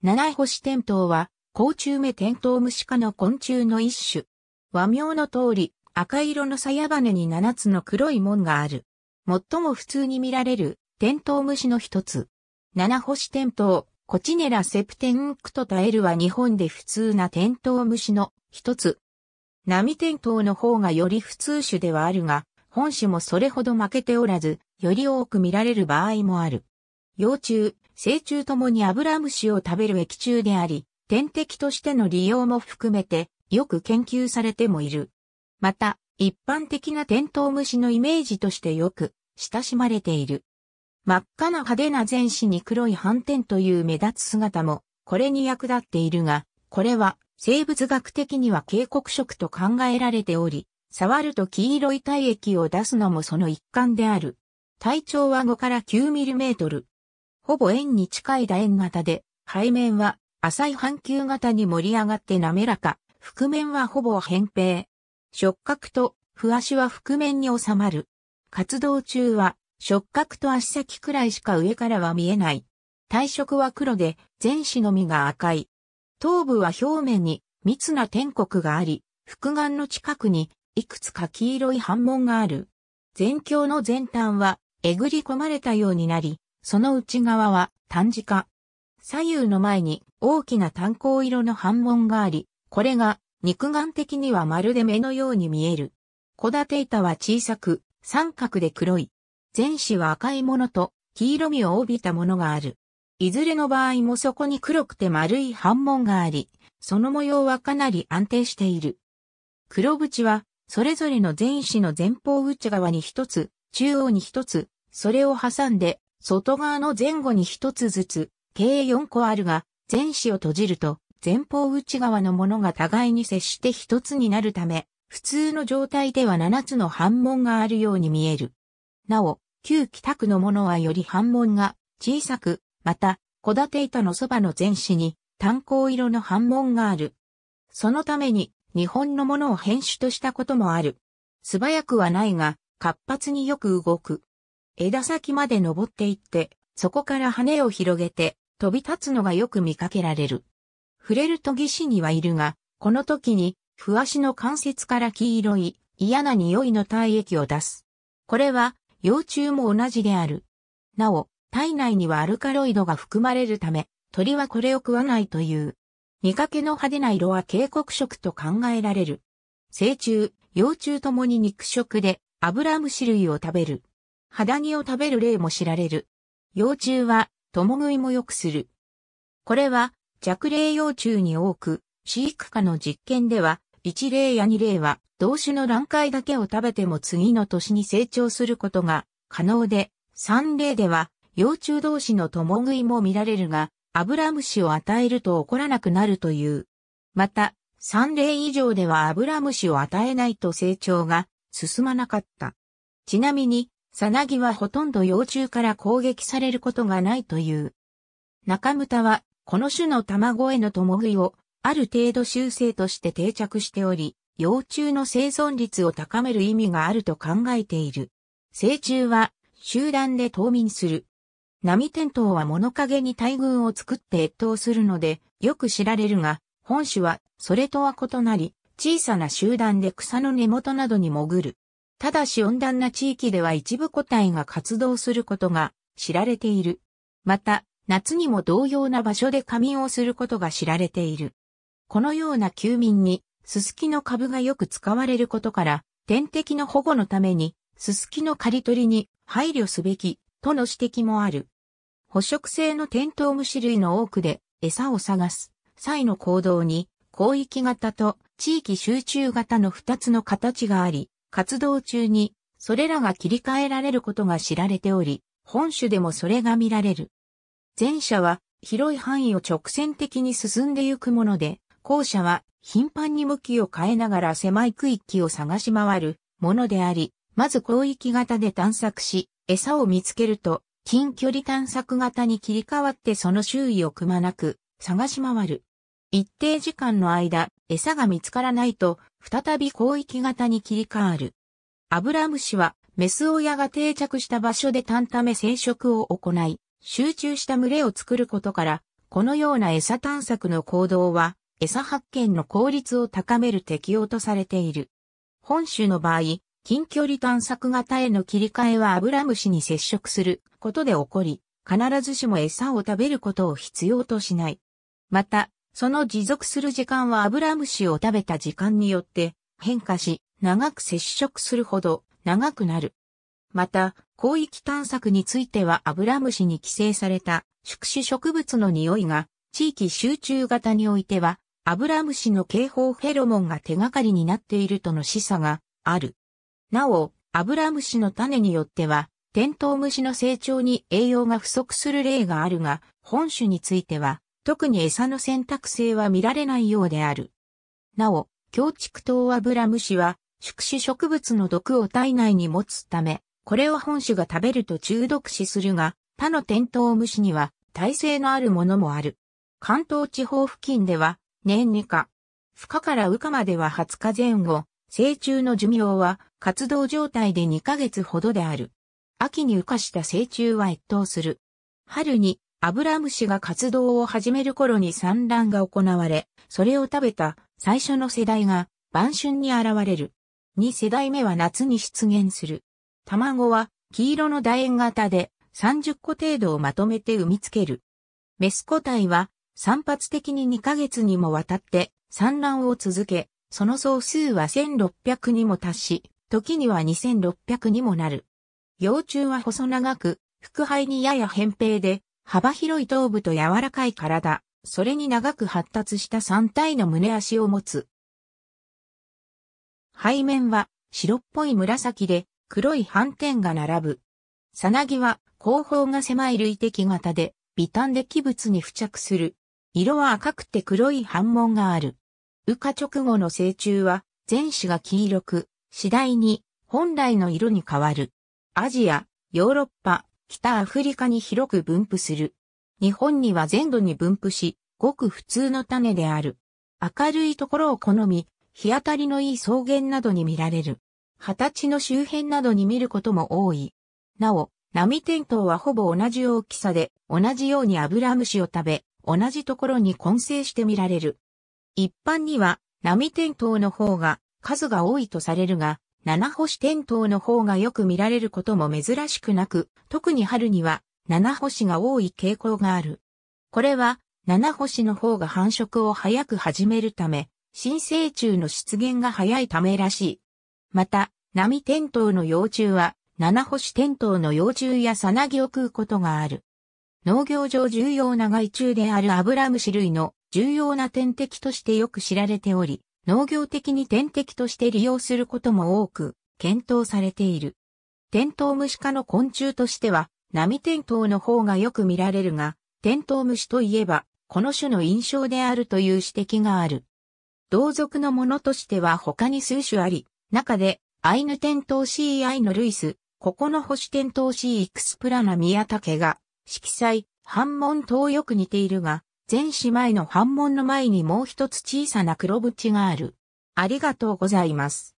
七星天灯は、甲虫目天灯虫科の昆虫の一種。和名の通り、赤色の鞘羽に七つの黒い門がある。最も普通に見られる、天灯虫の一つ。七星天灯、コチネラセプテンクトタエルは日本で普通な天灯虫の一つ。波天灯の方がより普通種ではあるが、本種もそれほど負けておらず、より多く見られる場合もある。幼虫、成虫ともにアブラムシを食べる液虫であり、天敵としての利用も含めてよく研究されてもいる。また、一般的な天ン虫のイメージとしてよく親しまれている。真っ赤な派手な全身に黒い斑点という目立つ姿も、これに役立っているが、これは生物学的には警告色と考えられており、触ると黄色い体液を出すのもその一環である。体長は5から 9mm、ほぼ円に近い楕円型で、背面は浅い半球型に盛り上がって滑らか、覆面はほぼ扁平。触角と不足は覆面に収まる。活動中は触角と足先くらいしか上からは見えない。体色は黒で全子のみが赤い。頭部は表面に密な天国があり、複眼の近くにいくつか黄色い斑紋がある。全鏡の前端はえぐり込まれたようになり、その内側は短字化。左右の前に大きな炭鉱色の反門があり、これが肉眼的にはまるで目のように見える。小立板は小さく、三角で黒い。前肢は赤いものと黄色みを帯びたものがある。いずれの場合もそこに黒くて丸い反門があり、その模様はかなり安定している。黒縁は、それぞれの前肢の前方内側に一つ、中央に一つ、それを挟んで外側の前後に一つずつ、計4個あるが、前肢を閉じると、前方内側のものが互いに接して一つになるため、普通の状態では7つの反門があるように見える。なお、旧北区のものはより反門が小さく、また、小立板のそばの前肢に炭鉱色の反門がある。そのために、日本のものを変種としたこともある。素早くはないが、活発によく動く。枝先まで登っていって、そこから羽を広げて飛び立つのがよく見かけられる。触れると義肢にはいるが、この時に、ふわしの関節から黄色い嫌な匂いの体液を出す。これは、幼虫も同じである。なお、体内にはアルカロイドが含まれるため、鳥はこれを食わないという。見かけの派手な色は警告色と考えられる。成虫、幼虫ともに肉食で、アブラムシ類を食べる。肌着を食べる例も知られる。幼虫は、共食いも良くする。これは、弱霊幼虫に多く、飼育下の実験では、1例や2例は、同種の卵塊だけを食べても次の年に成長することが可能で、3例では、幼虫同士の共食いも見られるが、アブラムシを与えると起こらなくなるという。また、3例以上ではアブラムシを与えないと成長が進まなかった。ちなみに、サナギはほとんど幼虫から攻撃されることがないという。中牟は、この種の卵への共食いを、ある程度修正として定着しており、幼虫の生存率を高める意味があると考えている。成虫は、集団で冬眠する。波トウは物陰に大群を作って越冬するので、よく知られるが、本種は、それとは異なり、小さな集団で草の根元などに潜る。ただし温暖な地域では一部個体が活動することが知られている。また、夏にも同様な場所で仮眠をすることが知られている。このような休眠に、ススキの株がよく使われることから、天敵の保護のために、ススキの刈り取りに配慮すべき、との指摘もある。捕食性のテントウムシ類の多くで、餌を探す、際の行動に、広域型と地域集中型の2つの形があり、活動中に、それらが切り替えられることが知られており、本種でもそれが見られる。前者は広い範囲を直線的に進んでゆくもので、後者は頻繁に向きを変えながら狭い区域を探し回るものであり、まず広域型で探索し、餌を見つけると、近距離探索型に切り替わってその周囲をくまなく探し回る。一定時間の間、餌が見つからないと、再び広域型に切り替わる。アブラムシは、メス親が定着した場所で単ため生殖を行い、集中した群れを作ることから、このような餌探索の行動は、餌発見の効率を高める適用とされている。本種の場合、近距離探索型への切り替えはアブラムシに接触することで起こり、必ずしも餌を食べることを必要としない。また、その持続する時間はアブラムシを食べた時間によって変化し、長く接触するほど長くなる。また、広域探索についてはアブラムシに寄生された宿主植物の匂いが地域集中型においてはアブラムシの警報フェロモンが手がかりになっているとの示唆がある。なお、アブラムシの種によってはテントウムシの成長に栄養が不足する例があるが、本種については特に餌の選択性は見られないようである。なお、強畜糖油アブラムシは、宿主植物の毒を体内に持つため、これを本種が食べると中毒死するが、他の天ン虫には耐性のあるものもある。関東地方付近では、年2か、孵化から羽化までは20日前後、成虫の寿命は活動状態で2ヶ月ほどである。秋に羽化した成虫は越冬する。春にアブラムシが活動を始める頃に産卵が行われ、それを食べた最初の世代が晩春に現れる。2世代目は夏に出現する。卵は黄色の楕円型で30個程度をまとめて産みつける。メス個体は散発的に2ヶ月にもわたって産卵を続け、その総数は1600にも達し、時には2600にもなる。幼虫は細長く、腹肺にやや扁平で、幅広い頭部と柔らかい体、それに長く発達した3体の胸足を持つ。背面は白っぽい紫で黒い斑点が並ぶ。サナギは後方が狭い類的型で微端で器物に付着する。色は赤くて黒い斑紋がある。羽化直後の成虫は前肢が黄色く、次第に本来の色に変わる。アジア、ヨーロッパ、北アフリカに広く分布する。日本には全土に分布し、ごく普通の種である。明るいところを好み、日当たりのいい草原などに見られる。二十歳の周辺などに見ることも多い。なお、波テントウはほぼ同じ大きさで、同じようにアブラムシを食べ、同じところに混成して見られる。一般には、波テントウの方が数が多いとされるが、七星点灯の方がよく見られることも珍しくなく、特に春には七星が多い傾向がある。これは七星の方が繁殖を早く始めるため、新生虫の出現が早いためらしい。また、波点灯の幼虫は、七星点灯の幼虫やサナギを食うことがある。農業上重要な害虫であるアブラムシ類の重要な天敵としてよく知られており、農業的に天敵として利用することも多く検討されている。テントウムシ科の昆虫としては、波テントウの方がよく見られるが、テントウムシといえば、この種の印象であるという指摘がある。同族のものとしては他に数種あり、中で、アイヌテントウシーアイのルイス、ここの星テントウシーイクスプラナミヤタケが、色彩、反問とよく似ているが、全姉妹の反問の前にもう一つ小さな黒縁がある。ありがとうございます。